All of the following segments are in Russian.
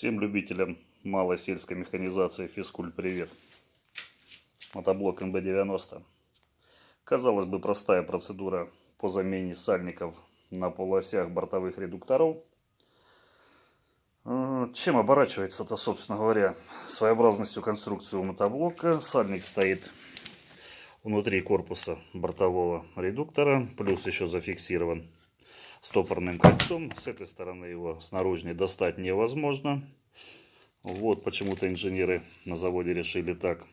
Всем любителям малой сельской механизации физкульт привет. Мотоблок МБ-90. Казалось бы, простая процедура по замене сальников на полуосях бортовых редукторов. Э, чем оборачивается это, собственно говоря, своеобразностью конструкции у мотоблока. Сальник стоит внутри корпуса бортового редуктора, плюс еще зафиксирован стопорным кольцом. С этой стороны его с наружной достать невозможно. Вот почему-то инженеры на заводе решили так.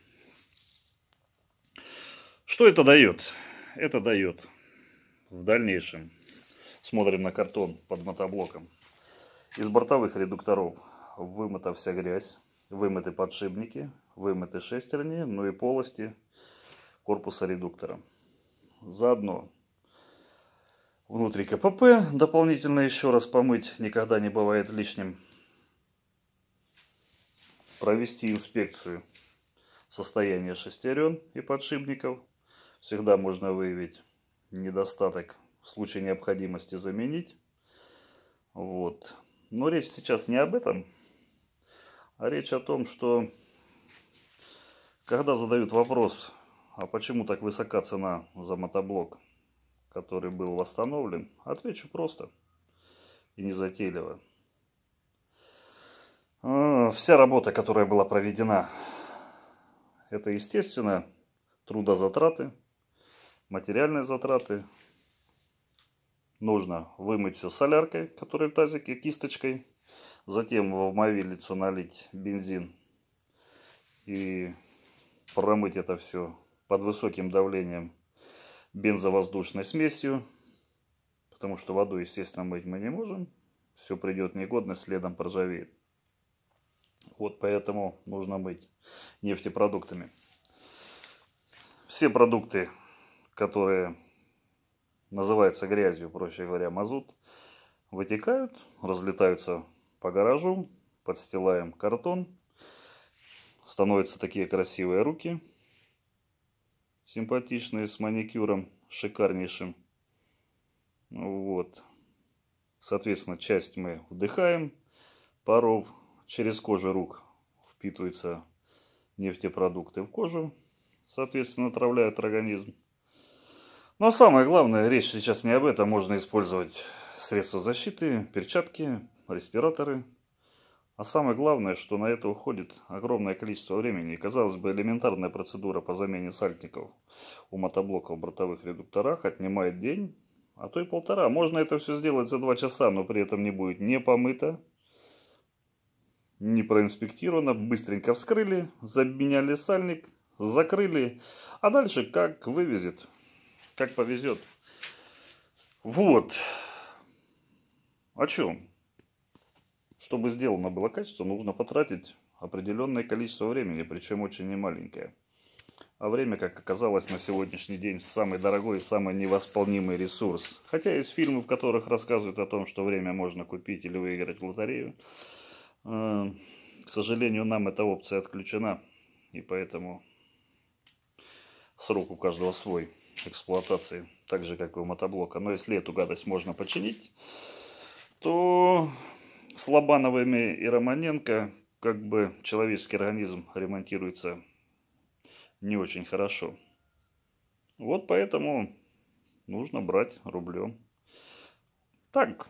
Что это дает? Это дает в дальнейшем. Смотрим на картон под мотоблоком. Из бортовых редукторов вымыта вся грязь, вымыты подшипники, вымыты шестерни, ну и полости корпуса редуктора. Заодно внутри КПП дополнительно еще раз помыть никогда не бывает лишним. Провести инспекцию состояния шестерен и подшипников. Всегда можно выявить недостаток в случае необходимости заменить. Вот. Но речь сейчас не об этом, а речь о том, что когда задают вопрос, а почему так высока цена за мотоблок – который был восстановлен? Отвечу просто и незатейливо. А, вся работа, которая была проведена, это, естественно, трудозатраты, материальные затраты. Нужно вымыть все соляркой, которая в тазике, кисточкой. Затем в мовилицу налить бензин и промыть это все под высоким давлением бензовоздушной смесью, потому что воду, естественно, мыть мы не можем. Все придет негодно, следом поржавеет. Вот поэтому нужно мыть нефтепродуктами. Все продукты, которые называются грязью, проще говоря, мазут, вытекают, разлетаются по гаражу, подстилаем картон, становятся такие красивые руки – Симпатичные, с маникюром шикарнейшим. Ну вот. Соответственно, часть мы вдыхаем. Паров через кожу рук впитываются нефтепродукты в кожу. Соответственно, отравляют организм. Но самое главное, речь сейчас не об этом. Можно использовать средства защиты, перчатки, респираторы, а самое главное, что на это уходит огромное количество времени и, казалось бы, элементарная процедура по замене сальников у мотоблоков в бортовых редукторах отнимает день, а то и полтора. Можно это все сделать за два часа, но при этом не будет не помыто, не проинспектировано, быстренько вскрыли, заменяли сальник, закрыли, а дальше как вывезет, как повезет. Вот. О чем? Чтобы сделано было качество, нужно потратить определенное количество времени, причем очень немаленькое. А время, как оказалось, на сегодняшний день самый дорогой и самый невосполнимый ресурс. Хотя есть фильмы, в которых рассказывают о том, что время можно купить или выиграть в лотерею. Э, к сожалению, нам эта опция отключена, и поэтому срок у каждого свой эксплуатации, так же как и у мотоблока. Но если эту гадость можно починить, то с Лобановыми и Романенко как бы человеческий организм ремонтируется не очень хорошо. Вот поэтому нужно брать рублем. Так,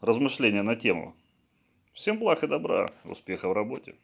размышления на тему. Всем благ и добра, успехов в работе.